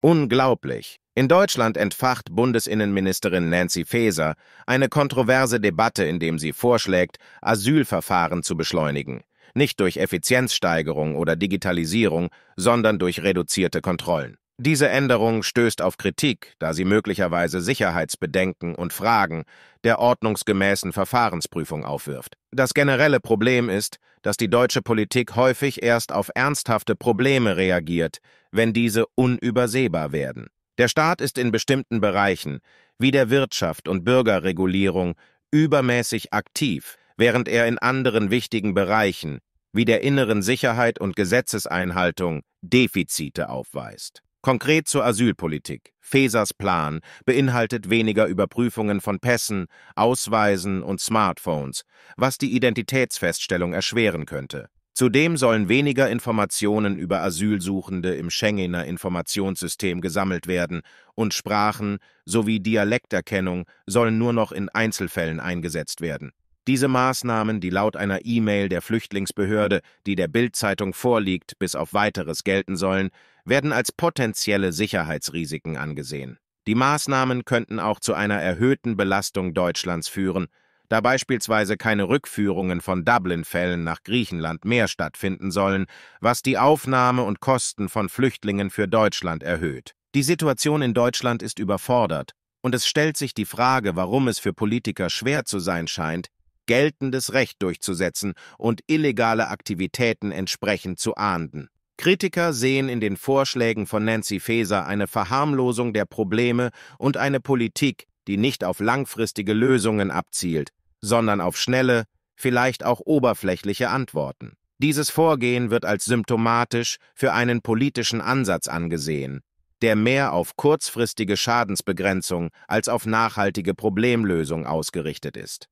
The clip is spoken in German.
Unglaublich. In Deutschland entfacht Bundesinnenministerin Nancy Faeser eine kontroverse Debatte, indem sie vorschlägt, Asylverfahren zu beschleunigen. Nicht durch Effizienzsteigerung oder Digitalisierung, sondern durch reduzierte Kontrollen. Diese Änderung stößt auf Kritik, da sie möglicherweise Sicherheitsbedenken und Fragen der ordnungsgemäßen Verfahrensprüfung aufwirft. Das generelle Problem ist, dass die deutsche Politik häufig erst auf ernsthafte Probleme reagiert, wenn diese unübersehbar werden. Der Staat ist in bestimmten Bereichen, wie der Wirtschaft und Bürgerregulierung, übermäßig aktiv, während er in anderen wichtigen Bereichen, wie der inneren Sicherheit und Gesetzeseinhaltung, Defizite aufweist. Konkret zur Asylpolitik. Fesers Plan beinhaltet weniger Überprüfungen von Pässen, Ausweisen und Smartphones, was die Identitätsfeststellung erschweren könnte. Zudem sollen weniger Informationen über Asylsuchende im Schengener Informationssystem gesammelt werden und Sprachen sowie Dialekterkennung sollen nur noch in Einzelfällen eingesetzt werden. Diese Maßnahmen, die laut einer E-Mail der Flüchtlingsbehörde, die der Bild-Zeitung vorliegt, bis auf weiteres gelten sollen, werden als potenzielle Sicherheitsrisiken angesehen. Die Maßnahmen könnten auch zu einer erhöhten Belastung Deutschlands führen, da beispielsweise keine Rückführungen von Dublin-Fällen nach Griechenland mehr stattfinden sollen, was die Aufnahme und Kosten von Flüchtlingen für Deutschland erhöht. Die Situation in Deutschland ist überfordert, und es stellt sich die Frage, warum es für Politiker schwer zu sein scheint, geltendes Recht durchzusetzen und illegale Aktivitäten entsprechend zu ahnden. Kritiker sehen in den Vorschlägen von Nancy Faeser eine Verharmlosung der Probleme und eine Politik, die nicht auf langfristige Lösungen abzielt, sondern auf schnelle, vielleicht auch oberflächliche Antworten. Dieses Vorgehen wird als symptomatisch für einen politischen Ansatz angesehen, der mehr auf kurzfristige Schadensbegrenzung als auf nachhaltige Problemlösung ausgerichtet ist.